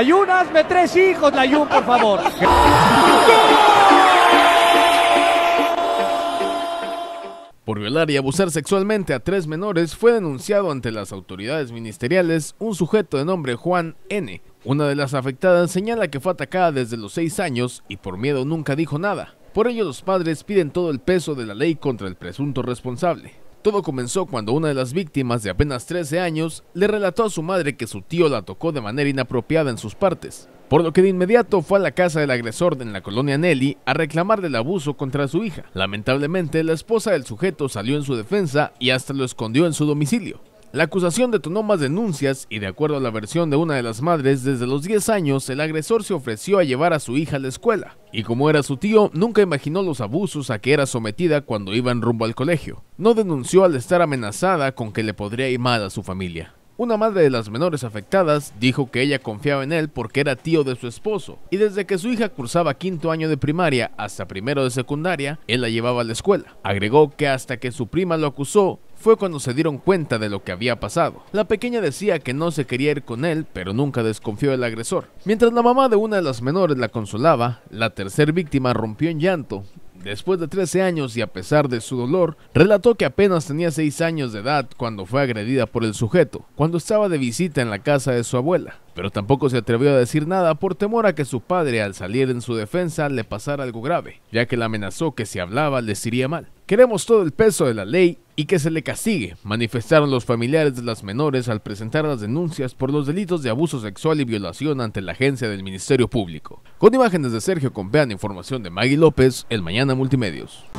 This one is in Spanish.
Ayun, tres hijos, Ayun, por favor. Por violar y abusar sexualmente a tres menores fue denunciado ante las autoridades ministeriales un sujeto de nombre Juan N. Una de las afectadas señala que fue atacada desde los seis años y por miedo nunca dijo nada. Por ello los padres piden todo el peso de la ley contra el presunto responsable. Todo comenzó cuando una de las víctimas de apenas 13 años le relató a su madre que su tío la tocó de manera inapropiada en sus partes, por lo que de inmediato fue a la casa del agresor en la colonia Nelly a reclamar el abuso contra su hija. Lamentablemente, la esposa del sujeto salió en su defensa y hasta lo escondió en su domicilio. La acusación detonó más denuncias y de acuerdo a la versión de una de las madres, desde los 10 años el agresor se ofreció a llevar a su hija a la escuela y como era su tío, nunca imaginó los abusos a que era sometida cuando iban rumbo al colegio. No denunció al estar amenazada con que le podría ir mal a su familia. Una madre de las menores afectadas dijo que ella confiaba en él porque era tío de su esposo y desde que su hija cursaba quinto año de primaria hasta primero de secundaria, él la llevaba a la escuela. Agregó que hasta que su prima lo acusó, fue cuando se dieron cuenta de lo que había pasado. La pequeña decía que no se quería ir con él, pero nunca desconfió del agresor. Mientras la mamá de una de las menores la consolaba, la tercer víctima rompió en llanto. Después de 13 años y a pesar de su dolor, relató que apenas tenía 6 años de edad cuando fue agredida por el sujeto, cuando estaba de visita en la casa de su abuela pero tampoco se atrevió a decir nada por temor a que su padre al salir en su defensa le pasara algo grave, ya que la amenazó que si hablaba les iría mal. Queremos todo el peso de la ley y que se le castigue, manifestaron los familiares de las menores al presentar las denuncias por los delitos de abuso sexual y violación ante la agencia del Ministerio Público. Con imágenes de Sergio Compeán, información de Maggie López, El Mañana Multimedios.